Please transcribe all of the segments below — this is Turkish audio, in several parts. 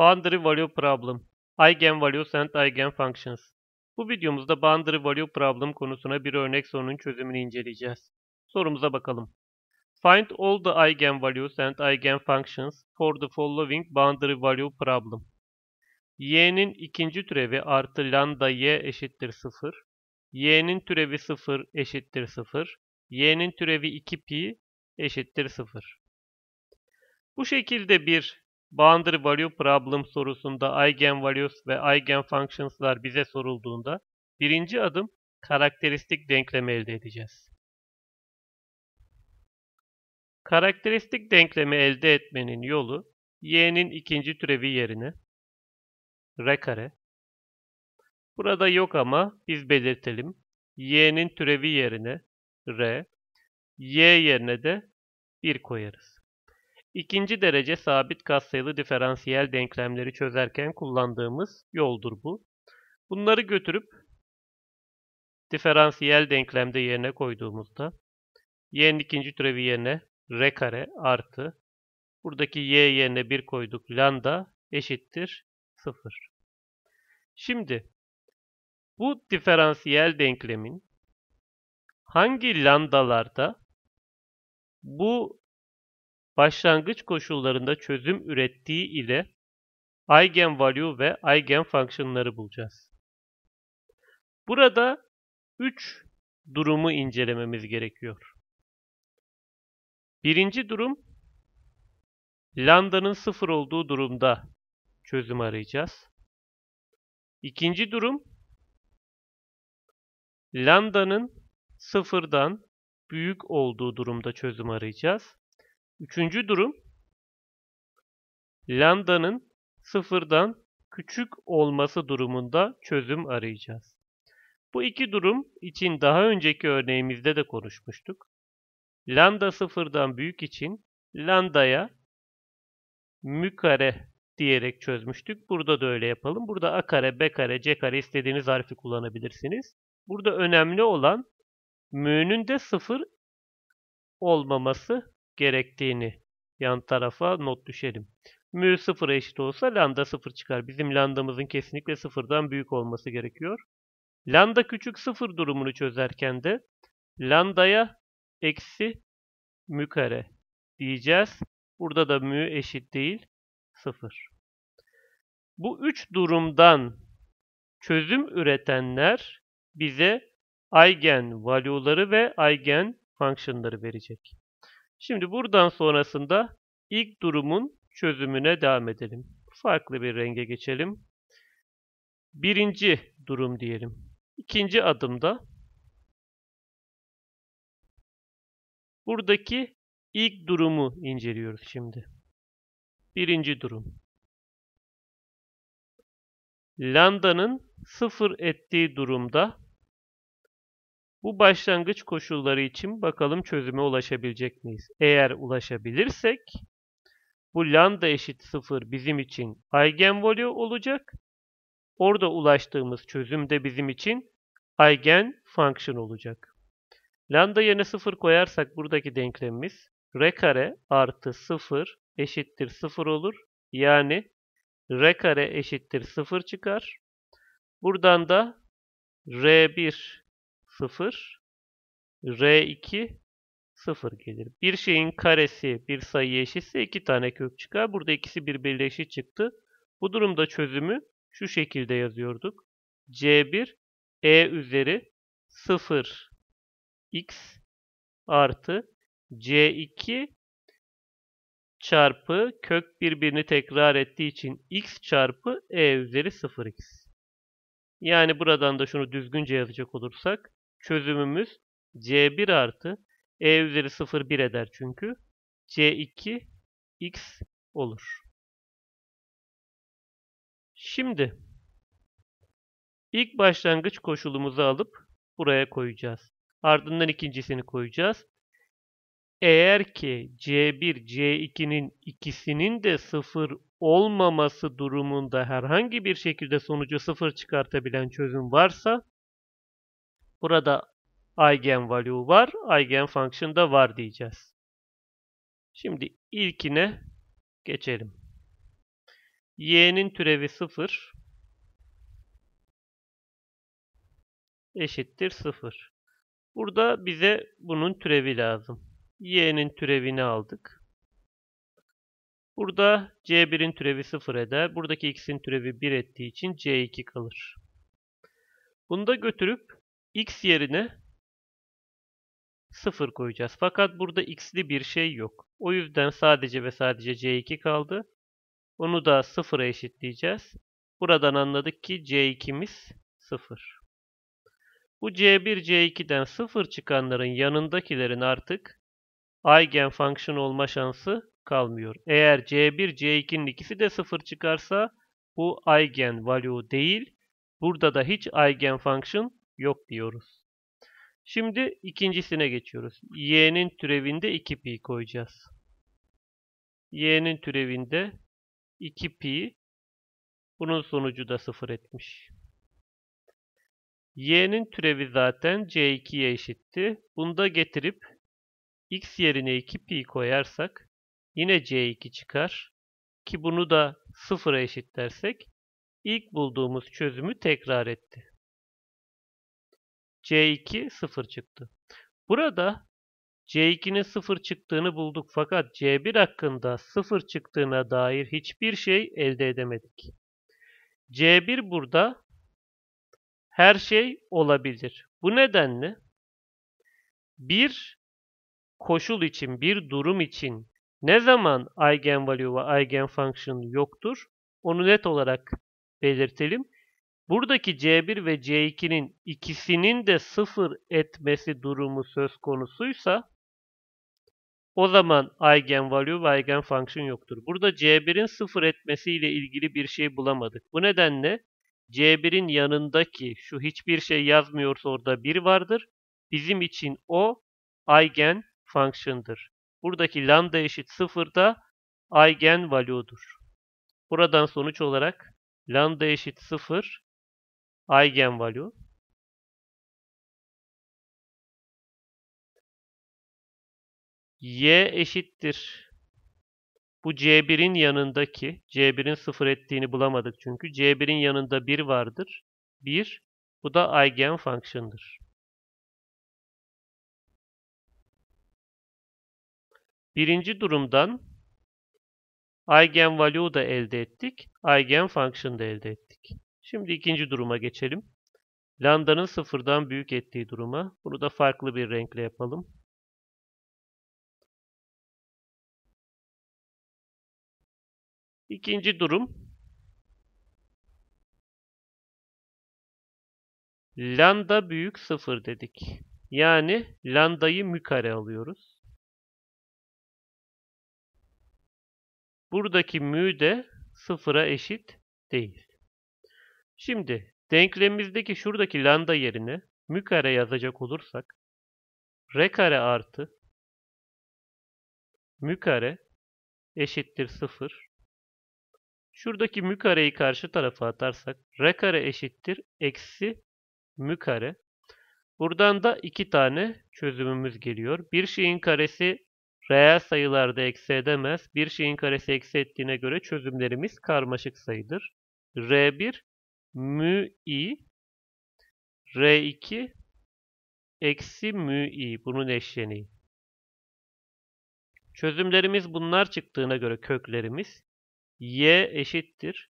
Boundary Value Problem Eigenvalues and Eigenfunctions Bu videomuzda Boundary Value Problem konusuna bir örnek sorunun çözümünü inceleyeceğiz. Sorumuza bakalım. Find all the eigenvalues and eigenfunctions for the following boundary value problem. y'nin ikinci türevi artı lambda y eşittir 0. y'nin türevi 0 eşittir 0. y'nin türevi 2 pi eşittir 0. Bu şekilde bir Boundary value problem sorusunda eigenvalues ve eigenfunctions'lar bize sorulduğunda birinci adım karakteristik denklemi elde edeceğiz. Karakteristik denklemi elde etmenin yolu y'nin ikinci türevi yerine r kare. Burada yok ama biz belirtelim. y'nin türevi yerine r, y yerine de 1 koyarız. İkinci derece sabit katsayılı diferansiyel denklemleri çözerken kullandığımız yoldur bu. Bunları götürüp diferansiyel denklemde yerine koyduğumuzda y'nin ikinci türevi yerine r kare artı buradaki y yerine 1 koyduk lambda eşittir 0. Şimdi bu diferansiyel denklemin hangi lambdalarda bu başlangıç koşullarında çözüm ürettiği ile eigenvalue ve eigenfunksiyonları bulacağız. Burada 3 durumu incelememiz gerekiyor. Birinci durum lambda'nın sıfır olduğu durumda çözüm arayacağız. İkinci durum lambda'nın sıfırdan büyük olduğu durumda çözüm arayacağız. Üçüncü durum lambda'nın sıfırdan küçük olması durumunda çözüm arayacağız. Bu iki durum için daha önceki örneğimizde de konuşmuştuk. Lambda sıfırdan büyük için lambda'ya mü kare diyerek çözmüştük. Burada da öyle yapalım. Burada a kare, b kare, c kare istediğiniz harfi kullanabilirsiniz. Burada önemli olan mü'nün de sıfır olmaması gerektiğini yan tarafa not düşelim. Mu 0'a eşit olsa lambda 0 çıkar. Bizim lambdamızın kesinlikle 0'dan büyük olması gerekiyor. Lambda küçük 0 durumunu çözerken de lambdaya eksi mü kare diyeceğiz. Burada da mu eşit değil 0. Bu üç durumdan çözüm üretenler bize eigen value'ları ve eigen function'ları verecek. Şimdi buradan sonrasında ilk durumun çözümüne devam edelim. Farklı bir renge geçelim. Birinci durum diyelim. İkinci adımda buradaki ilk durumu inceliyoruz şimdi. Birinci durum. Lambda'nın sıfır ettiği durumda bu başlangıç koşulları için bakalım çözüme ulaşabilecek miyiz? Eğer ulaşabilirsek bu lambda eşit 0 bizim için eigenvalue olacak. Orada ulaştığımız çözüm de bizim için eigen function olacak. Lambda yerine 0 koyarsak buradaki denklemimiz r kare artı 0 eşittir 0 olur. Yani r kare eşittir 0 çıkar. Buradan da r1 0, R2 0 gelir. Bir şeyin karesi bir sayı eşitse iki tane kök çıkar. Burada ikisi bir birleşi çıktı. Bu durumda çözümü şu şekilde yazıyorduk. C1 E üzeri 0 x artı C2 çarpı kök birbirini tekrar ettiği için x çarpı E üzeri 0x. Yani buradan da şunu düzgünce yazacak olursak çözümümüz C1 artı E üzeri 0 1 eder çünkü. C2 X olur. Şimdi ilk başlangıç koşulumuzu alıp buraya koyacağız. Ardından ikincisini koyacağız. Eğer ki C1, C2'nin ikisinin de 0 olmaması durumunda herhangi bir şekilde sonucu 0 çıkartabilen çözüm varsa Burada eigenvalue var, eigenfunction da var diyeceğiz. Şimdi ilkine geçelim. y'nin türevi 0 eşittir 0. Burada bize bunun türevi lazım. y'nin türevini aldık. Burada c1'in türevi 0 eder. Buradaki x'in türevi 1 ettiği için c2 kalır. Bunu da götürüp x yerine 0 koyacağız. Fakat burada x'li bir şey yok. O yüzden sadece ve sadece c2 kaldı. Onu da 0'a eşitleyeceğiz. Buradan anladık ki c2'miz 0. Bu c1, c2'den 0 çıkanların yanındakilerin artık eigen function olma şansı kalmıyor. Eğer c1, c2'nin ikisi de 0 çıkarsa bu eigen value değil. Burada da hiç eigen function yok diyoruz. Şimdi ikincisine geçiyoruz. Y'nin türevinde 2 pi koyacağız. Y'nin türevinde 2 pi bunun sonucu da 0 etmiş. Y'nin türevi zaten C2'ye eşitti. Bunu da getirip x yerine 2 pi koyarsak yine C2 çıkar. Ki bunu da 0'a eşitlersek ilk bulduğumuz çözümü tekrar etti. C2 0 çıktı. Burada C2'nin 0 çıktığını bulduk fakat C1 hakkında 0 çıktığına dair hiçbir şey elde edemedik. C1 burada her şey olabilir. Bu nedenle bir koşul için, bir durum için ne zaman eigenvalue ve eigenfunction yoktur onu net olarak belirtelim. Buradaki C1 ve C2'nin ikisinin de sıfır etmesi durumu söz konusuysa o zaman eigenvalue ve eigenfunction yoktur. Burada C1'in sıfır etmesiyle ilgili bir şey bulamadık. Bu nedenle C1'in yanındaki şu hiçbir şey yazmıyorsa orada 1 vardır. Bizim için o eigenfunction'dır. Buradaki lambda eşit 0'da eigen value'dur. Buradan sonuç olarak lambda eşit 0 eigenvalue y eşittir. Bu c1'in yanındaki c1'in sıfır ettiğini bulamadık çünkü c1'in yanında 1 vardır. 1 bu da eigen fonksiyondur. Birinci durumdan eigen value da elde ettik, eigen function da elde ettik. Şimdi ikinci duruma geçelim. Lambda'nın sıfırdan büyük ettiği duruma. Bunu da farklı bir renkle yapalım. İkinci durum. Lambda büyük sıfır dedik. Yani lambda'yı mükare alıyoruz. Buradaki mü de sıfıra eşit değil. Şimdi denklemimizdeki şuradaki lambda yerine mü kare yazacak olursak r kare artı mü kare eşittir 0. Şuradaki mü kareyi karşı tarafa atarsak r kare eşittir eksi mü kare. Buradan da iki tane çözümümüz geliyor. Bir şeyin karesi reel sayılarda eksi edemez. Bir şeyin karesi eksi ettiğine göre çözümlerimiz karmaşık sayıdır. R1 mü i R2 eksi mü i bunun eşyeni. Çözümlerimiz bunlar çıktığına göre köklerimiz y eşittir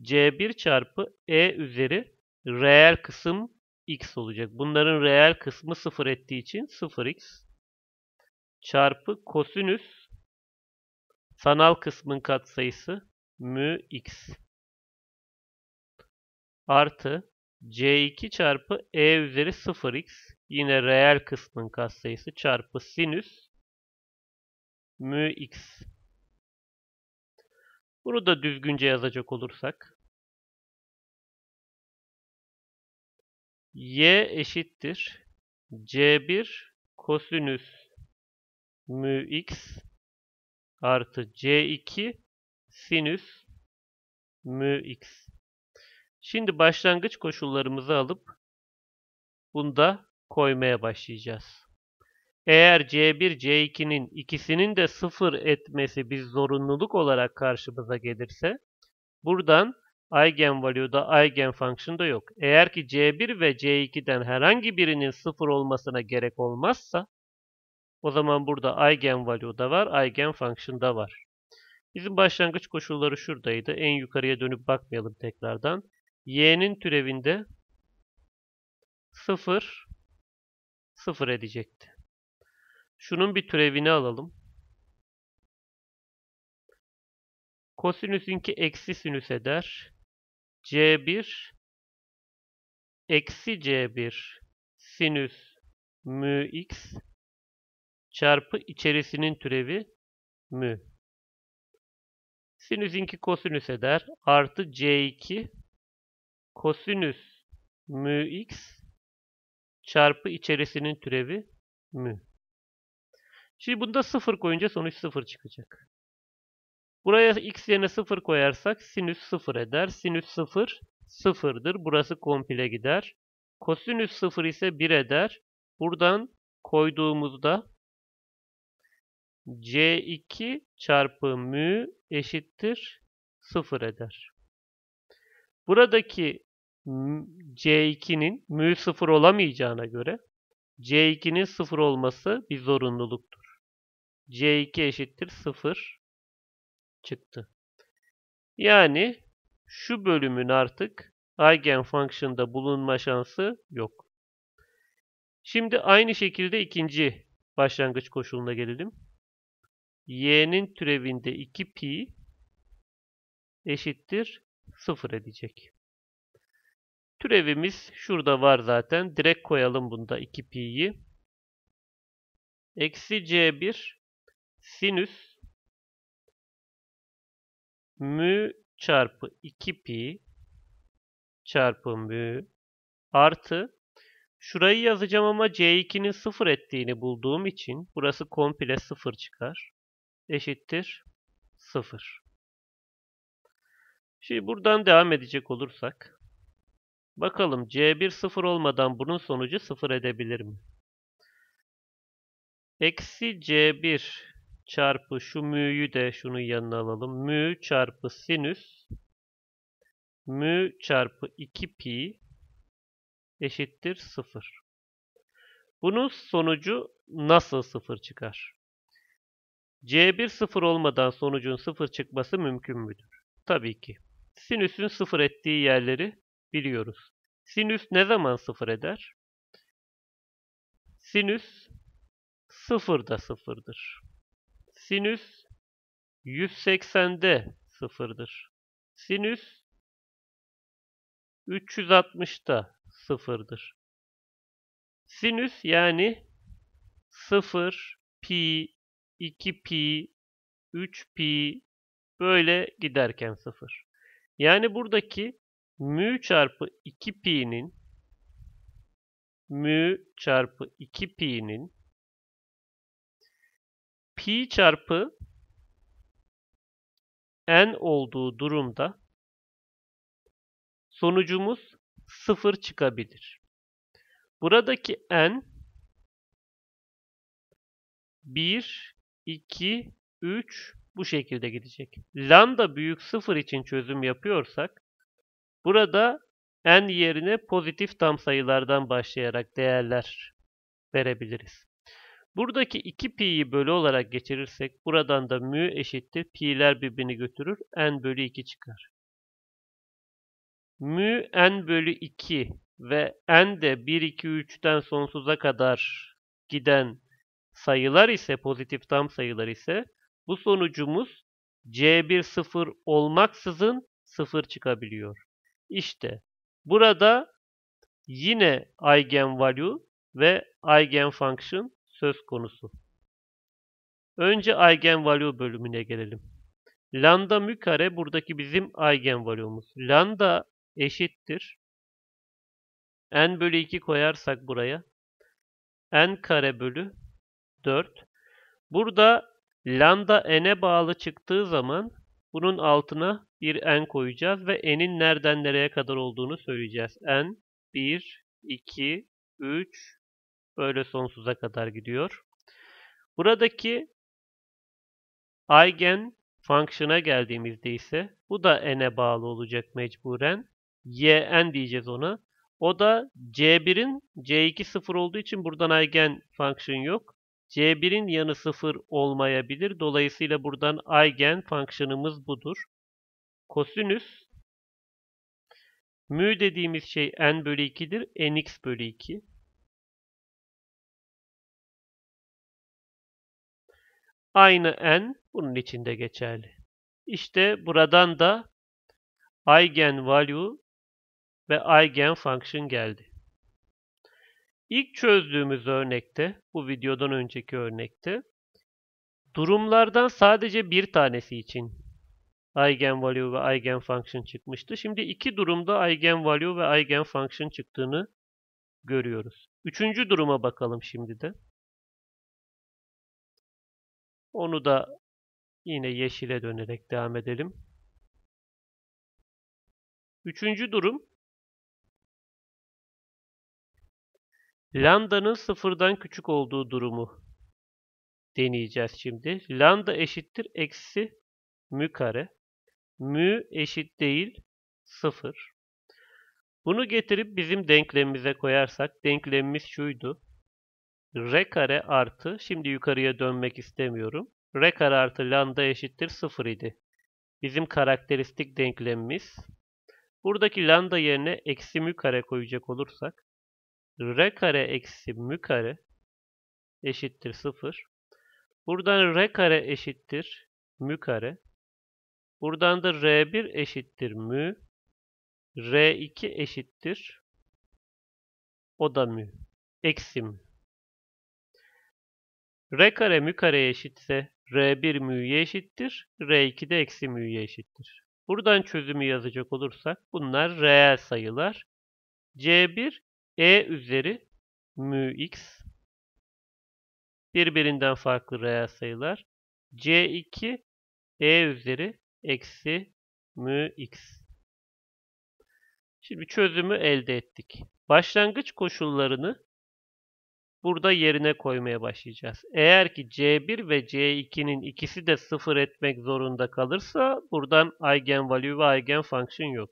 c1 çarpı e üzeri reel kısım x olacak. Bunların reel kısmı sıfır ettiği için 0x çarpı kosinüs sanal kısmın katsayısı mü x artı c2 çarpı e üzeri 0x yine reel kısmın katsayısı çarpı sinüs mü x. Bunu da düzgünce yazacak olursak y eşittir c1 kosinüs mü x artı c2 sinüs mü x. Şimdi başlangıç koşullarımızı alıp bunu da koymaya başlayacağız. Eğer C1, C2'nin ikisinin de sıfır etmesi bir zorunluluk olarak karşımıza gelirse buradan eigenvalue'da eigenfunction da yok. Eğer ki C1 ve C2'den herhangi birinin sıfır olmasına gerek olmazsa o zaman burada eigenvalue'da var, eigenfunction'da var. Bizim başlangıç koşulları şuradaydı. En yukarıya dönüp bakmayalım tekrardan y'nin türevinde 0 0 edecekti. Şunun bir türevini alalım. Kosinüsünki eksi sinüs eder. C1 eksi C1 sinüs mü x çarpı içerisinin türevi mü. Sinüs 2 kosinüs eder. Artı C2 kosinüs mü x çarpı içerisinin türevi mü. Şimdi bunda 0 koyunca sonuç 0 çıkacak. Buraya x yerine 0 koyarsak sinüs 0 eder. Sinüs 0 sıfırdır. Burası komple gider. Kosinüs 0 ise 1 eder. Buradan koyduğumuzda C2 çarpı mü eşittir 0 eder. Buradaki C2'nin mü 0 olamayacağına göre C2'nin 0 olması bir zorunluluktur. C2 eşittir 0 çıktı. Yani şu bölümün artık eigenfunction'da bulunma şansı yok. Şimdi aynı şekilde ikinci başlangıç koşuluna gelelim. Y'nin türevinde 2 pi eşittir sıfır edecek. Türevimiz şurada var zaten. Direkt koyalım bunda 2pi'yi. Eksi c1 sinüs mü çarpı 2pi çarpı mü artı şurayı yazacağım ama c2'nin sıfır ettiğini bulduğum için burası komple sıfır çıkar. Eşittir sıfır. Şimdi buradan devam edecek olursak. Bakalım C1 sıfır olmadan bunun sonucu sıfır edebilir mi? Eksi C1 çarpı şu mü'yü de şunun yanına alalım. Mü çarpı sinüs mü çarpı 2 pi eşittir sıfır. Bunun sonucu nasıl sıfır çıkar? C1 sıfır olmadan sonucun sıfır çıkması mümkün müdür? Tabii ki sinüsün sıfır ettiği yerleri biliyoruz. Sinüs ne zaman sıfır eder? Sinüs sıfırda sıfırdır. Sinüs 180'de sıfırdır. Sinüs 360'da sıfırdır. Sinüs yani 0, pi, 2 pi, 3 pi böyle giderken sıfır. Yani buradaki mü çarpı 2 pi'nin mü çarpı 2 pi'nin pi çarpı n olduğu durumda sonucumuz 0 çıkabilir. Buradaki n 1, 2, 3, bu şekilde gidecek. Lambda büyük sıfır için çözüm yapıyorsak burada n yerine pozitif tam sayılardan başlayarak değerler verebiliriz. Buradaki 2 pi'yi bölü olarak geçirirsek buradan da mu eşittir. Pi'ler birbirini götürür. n bölü 2 çıkar. Mu n bölü 2 ve n de 1, 2, 3'ten sonsuza kadar giden sayılar ise pozitif tam sayılar ise bu sonucumuz C1 sıfır olmaksızın sıfır çıkabiliyor. İşte burada yine eigenvalue ve eigenfunction söz konusu. Önce eigenvalue bölümüne gelelim. Lambda mü kare buradaki bizim eigenvalue'muz. Lambda eşittir. n bölü 2 koyarsak buraya. n kare bölü 4. Burada Lambda n'e bağlı çıktığı zaman bunun altına bir n koyacağız ve n'in nereden nereye kadar olduğunu söyleyeceğiz. n 1, 2, 3 böyle sonsuza kadar gidiyor. Buradaki eigen function'a geldiğimizde ise bu da n'e bağlı olacak mecburen. y n diyeceğiz ona. O da c1'in c2 sıfır olduğu için buradan eigen function yok. C1'in yanı 0 olmayabilir. Dolayısıyla buradan eigen fonksiyonumuz budur. Kosinüs mü dediğimiz şey n bölü 2'dir. nx bölü 2. Aynı n bunun için de geçerli. İşte buradan da eigen value ve eigen function geldi. İlk çözdüğümüz örnekte, bu videodan önceki örnekte, durumlardan sadece bir tanesi için eigenvalue ve eigenfunction çıkmıştı. Şimdi iki durumda eigenvalue ve eigenfunction çıktığını görüyoruz. Üçüncü duruma bakalım şimdi de. Onu da yine yeşile dönerek devam edelim. Üçüncü durum Lambda'nın sıfırdan küçük olduğu durumu deneyeceğiz şimdi. Lambda eşittir eksi mü kare. Mü eşit değil sıfır. Bunu getirip bizim denklemimize koyarsak denklemimiz şuydu. R kare artı şimdi yukarıya dönmek istemiyorum. R kare artı lambda eşittir sıfır idi. Bizim karakteristik denklemimiz. Buradaki lambda yerine eksi mü kare koyacak olursak r kare eksi M kare eşittir 0. Buradan r kare eşittir M kare. Buradan da r1 eşittir M, r2 eşittir o da M Eksi M. r kare M Kare eşitse r1 mü'ye eşittir. r2 de eksi mü'ye eşittir. Buradan çözümü yazacak olursak bunlar reel sayılar. c1 e üzeri mu x birbirinden farklı reel sayılar. C2 E üzeri eksi mu x. Şimdi çözümü elde ettik. Başlangıç koşullarını burada yerine koymaya başlayacağız. Eğer ki C1 ve C2'nin ikisi de sıfır etmek zorunda kalırsa buradan eigenvalue ve eigenfunction yok.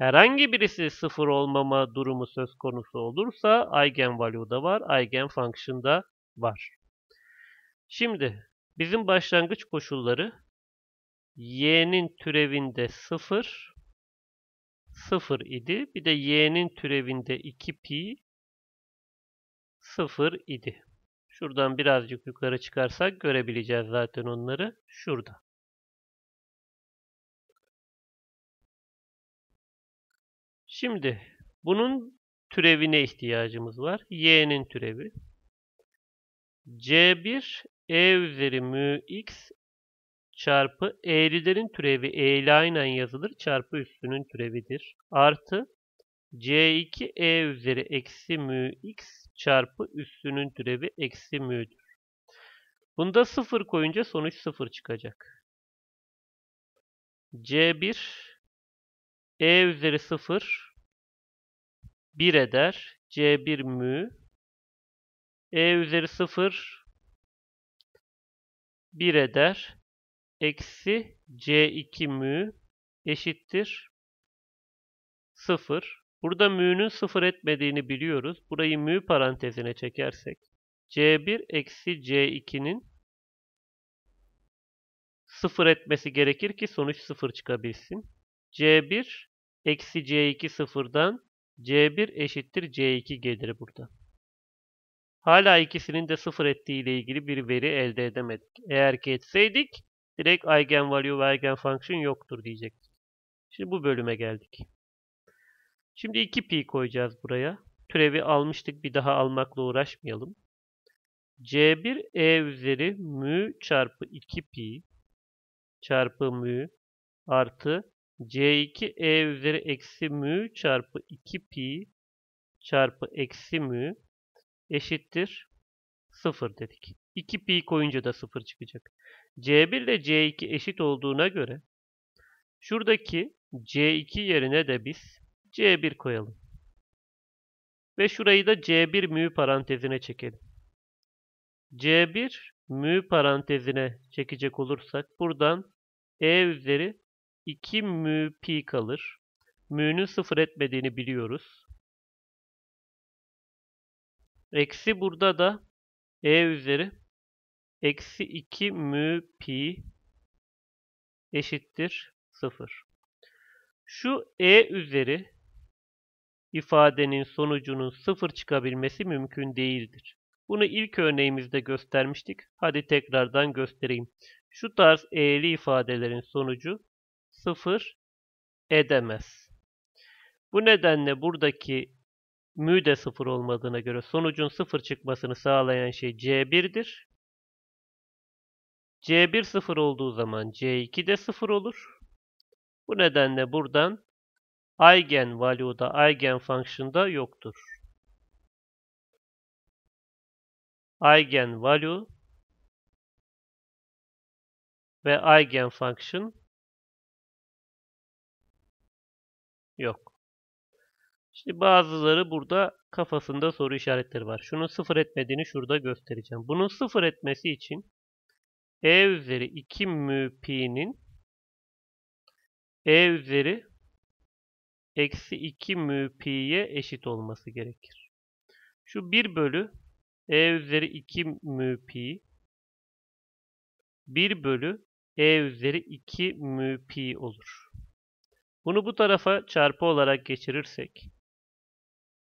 Herhangi birisi sıfır olmama durumu söz konusu olursa eigenvalue da var, eigenfunction da var. Şimdi bizim başlangıç koşulları y'nin türevinde 0, 0 idi. Bir de y'nin türevinde 2 pi 0 idi. Şuradan birazcık yukarı çıkarsak görebileceğiz zaten onları şurada. Şimdi bunun türevine ihtiyacımız var. Y'nin türevi. C1 E üzeri mü x çarpı eğrilerin türevi e ile aynen yazılır çarpı üstünün türevidir. Artı C2 E üzeri eksi mü x çarpı üstünün türevi eksi mü'dür. Bunda sıfır koyunca sonuç sıfır çıkacak. C1 E üzeri sıfır 1 eder. C1 mü. E üzeri 0 1 eder. Eksi C2 mü eşittir 0. Burada mü'nün 0 etmediğini biliyoruz. Burayı mü parantezine çekersek C1 eksi C2'nin 0 etmesi gerekir ki sonuç 0 çıkabilsin. C1 eksi C2 0'dan C1 eşittir C2 gelir burada. Hala ikisinin de sıfır ettiği ile ilgili bir veri elde edemedik. Eğer ki etseydik direkt eigenvalue ve eigenfunction yoktur diyecektik. Şimdi bu bölüme geldik. Şimdi 2 pi koyacağız buraya. Türevi almıştık bir daha almakla uğraşmayalım. C1 E üzeri mü çarpı 2 pi çarpı mü artı C2 E üzeri eksi mü çarpı 2 pi çarpı eksi mü eşittir 0 dedik. 2 pi koyunca da 0 çıkacak. C1 ile C2 eşit olduğuna göre şuradaki C2 yerine de biz C1 koyalım. Ve şurayı da C1 mü parantezine çekelim. C1 mü parantezine çekecek olursak buradan E üzeri 2 mü pi kalır. Mü'nün sıfır etmediğini biliyoruz. Eksi burada da e üzeri eksi 2 mü pi eşittir 0. Şu e üzeri ifadenin sonucunun 0 çıkabilmesi mümkün değildir. Bunu ilk örneğimizde göstermiştik. Hadi tekrardan göstereyim. Şu tarz eğri ifadelerin sonucu sıfır edemez. Bu nedenle buradaki mü de sıfır olmadığına göre sonucun sıfır çıkmasını sağlayan şey C1'dir. C1 sıfır olduğu zaman C2 de sıfır olur. Bu nedenle buradan eigen value'da eigen yoktur. Eigenvalue ve eigen Yok. Şimdi bazıları burada kafasında soru işaretleri var. Şunu sıfır etmediğini şurada göstereceğim. Bunun sıfır etmesi için e üzeri 2 mü pi'nin e üzeri eksi 2 mü pi'ye eşit olması gerekir. Şu 1 bölü e üzeri 2 mü pi 1 bölü e üzeri 2 mü pi olur. Bunu bu tarafa çarpı olarak geçirirsek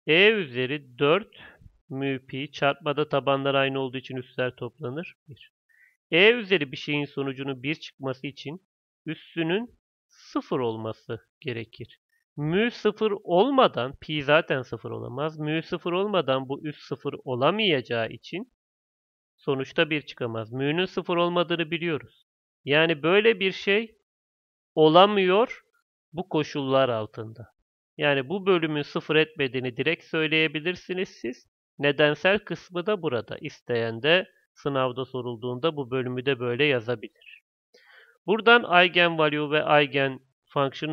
e üzeri 4 mü pi çarpmada tabanlar aynı olduğu için üstler toplanır. 1. E üzeri bir şeyin sonucunun 1 çıkması için üssünün 0 olması gerekir. Mü 0 olmadan pi zaten 0 olamaz. Mü 0 olmadan bu üst 0 olamayacağı için sonuçta 1 çıkamaz. Mü'nün 0 olmadığını biliyoruz. Yani böyle bir şey olamıyor bu koşullar altında. Yani bu bölümün sıfır etmediğini direkt söyleyebilirsiniz siz. Nedensel kısmı da burada. İsteyen de sınavda sorulduğunda bu bölümü de böyle yazabilir. Buradan eigenvalue ve eigen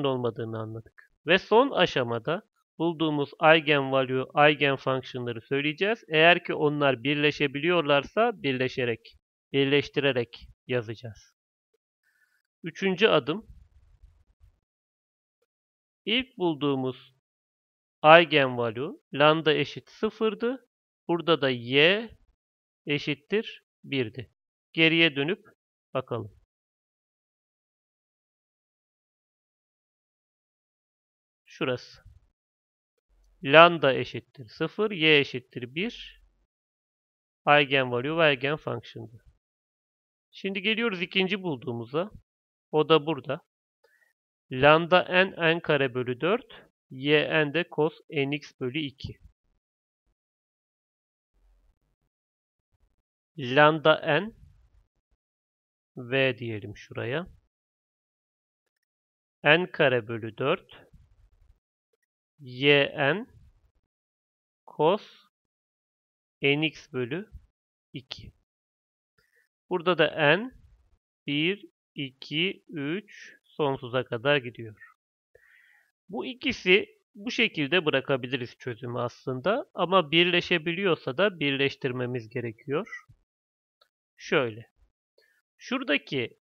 olmadığını anladık. Ve son aşamada bulduğumuz eigenvalue, value, söyleyeceğiz. Eğer ki onlar birleşebiliyorlarsa birleşerek, birleştirerek yazacağız. Üçüncü adım İlk bulduğumuz eigenvalü lambda eşit 0'dı. Burada da y eşittir 1'di. Geriye dönüp bakalım. Şurası. Lambda eşittir 0, y eşittir 1. Eigenvalue ve eigenfunction'dı. Şimdi geliyoruz ikinci bulduğumuza. O da burada. Lambda n n kare bölü 4. Y n de cos nx bölü 2. Lambda n v diyelim şuraya. n kare bölü 4 y n cos nx bölü 2. Burada da n 1, 2, 3, sonsuza kadar gidiyor. Bu ikisi bu şekilde bırakabiliriz çözümü aslında ama birleşebiliyorsa da birleştirmemiz gerekiyor. Şöyle. Şuradaki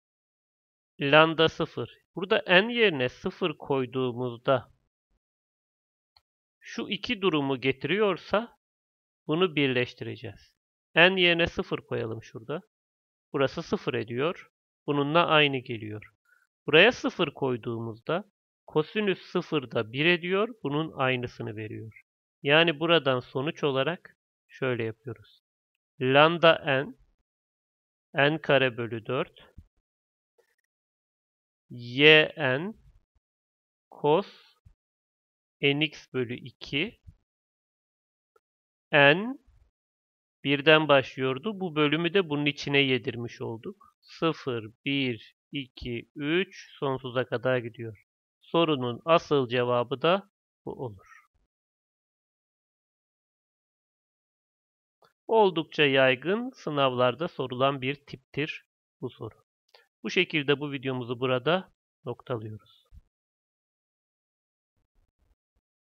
lambda 0. Burada n yerine 0 koyduğumuzda şu iki durumu getiriyorsa bunu birleştireceğiz. n yerine 0 koyalım şurada. Burası 0 ediyor. Bununla aynı geliyor. Buraya 0 koyduğumuzda kosinüs 0'da 1 ediyor. Bunun aynısını veriyor. Yani buradan sonuç olarak şöyle yapıyoruz. Lambda n n kare bölü 4 y n cos nx bölü 2 n birden başlıyordu. Bu bölümü de bunun içine yedirmiş olduk. 0, 1, 2, 3 sonsuza kadar gidiyor. Sorunun asıl cevabı da bu olur. Oldukça yaygın sınavlarda sorulan bir tiptir bu soru. Bu şekilde bu videomuzu burada noktalıyoruz.